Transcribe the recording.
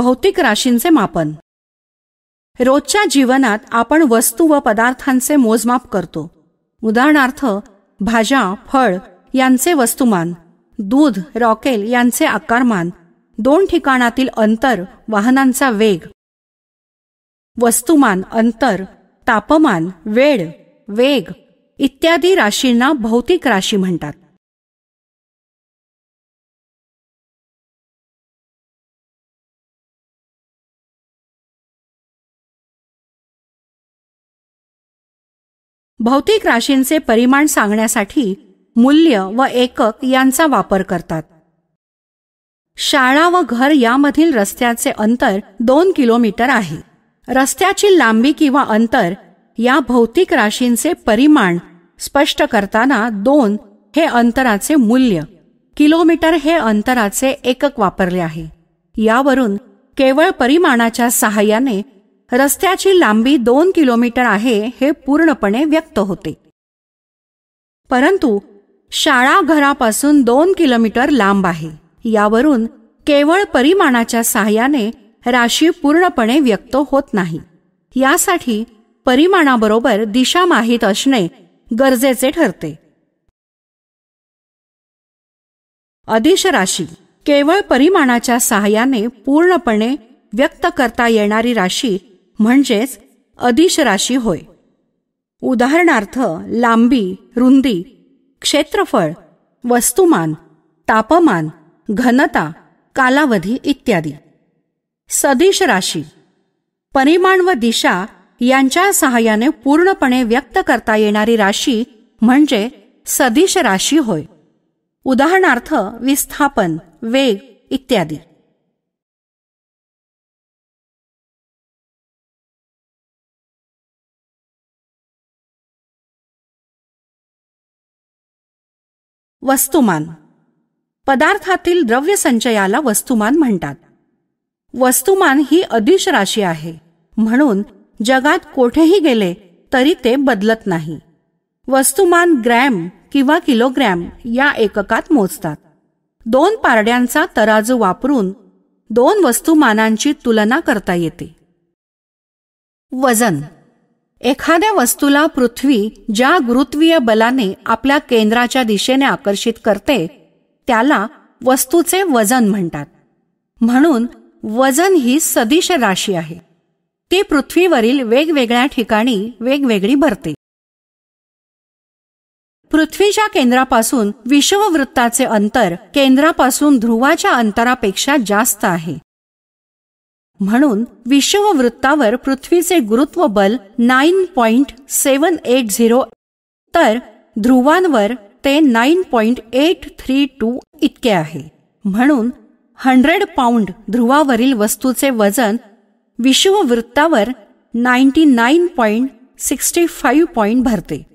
भौतिक राशींचे मापन रोजच्या जीवनात आपण वस्तू व पदार्थांचे मोजमाप करतो उदाहरणार्थ भाज्या फळ यांचे वस्तुमान दूध रॉकेल यांचे आकारमान दोन ठिकाणातील अंतर वाहनांचा वेग वस्तुमान अंतर तापमान वेळ वेग इत्यादी राशींना भौतिक राशी म्हणतात भौतिक राशींचे परिमाण सांगण्यासाठी मूल्य व एकक यांचा वापर करतात शाळा व घर यामधील रस्त्याचे अंतर दोन किलोमीटर आहे रस्त्याची लांबी किंवा अंतर या भौतिक राशींचे परिमाण स्पष्ट करताना दोन हे अंतराचे मूल्य किलोमीटर हे अंतराचे एकक वापरले आहे यावरून केवळ परिमाणाच्या सहाय्याने रस्त्याची लांबी दोन किलोमीटर आहे हे पूर्णपणे व्यक्त होते परंतु शाळा घरापासून दोन किलोमीटर लांब आहे यावरून केवळ परिमाणाच्या सहाय्याने राशी पूर्णपणे व्यक्त होत नाही यासाठी परिमाणाबरोबर दिशा माहीत असणे गरजेचे ठरते अधिश राशी केवळ परिमाणाच्या सहाय्याने पूर्णपणे व्यक्त करता येणारी राशी म्हणजेच अदिश राशी होय उदाहरणार्थ लांबी रुंदी क्षेत्रफळ वस्तुमान तापमान घनता कालावधी इत्यादी सदिश राशी परिमाण व दिशा यांच्या सहाय्याने पूर्णपणे व्यक्त करता येणारी राशी म्हणजे सदिश राशी होय उदाहरणार्थ विस्थापन वेग इत्यादी वस्तुमान पदार्थातील द्रव्य संचयाला वस्तुमान म्हणतात वस्तुमान ही अधिश राशी आहे म्हणून जगात कोठेही गेले तरी ते बदलत नाही वस्तुमान ग्रॅम किंवा किलोग्रॅम या एककात मोजतात दोन पारड्यांचा तराजू वापरून दोन वस्तुमानांची तुलना करता येते वजन एखाद्या वस्तूला पृथ्वी ज्या गुरुत्वीय बलाने आपल्या केंद्राच्या दिशेने आकर्षित करते त्याला वस्तूचे वजन म्हणतात म्हणून वजन ही सदिश राशी आहे ती पृथ्वीवरील वेगवेगळ्या ठिकाणी वेगवेगळी भरते पृथ्वीच्या केंद्रापासून विषुववृत्ताचे अंतर केंद्रापासून ध्रुवाच्या अंतरापेक्षा जास्त आहे म्हणून विश्ववृत्तावर पृथ्वीचे गुरुत्व बल nine point seven eight zero तर ध्रुवांवर ते nine point eight three two इतके आहे म्हणून हंड्रेड पाऊंड ध्रुवावरील वस्तूचे वजन विश्ववृत्तावर ninety nine point sixty five point भरते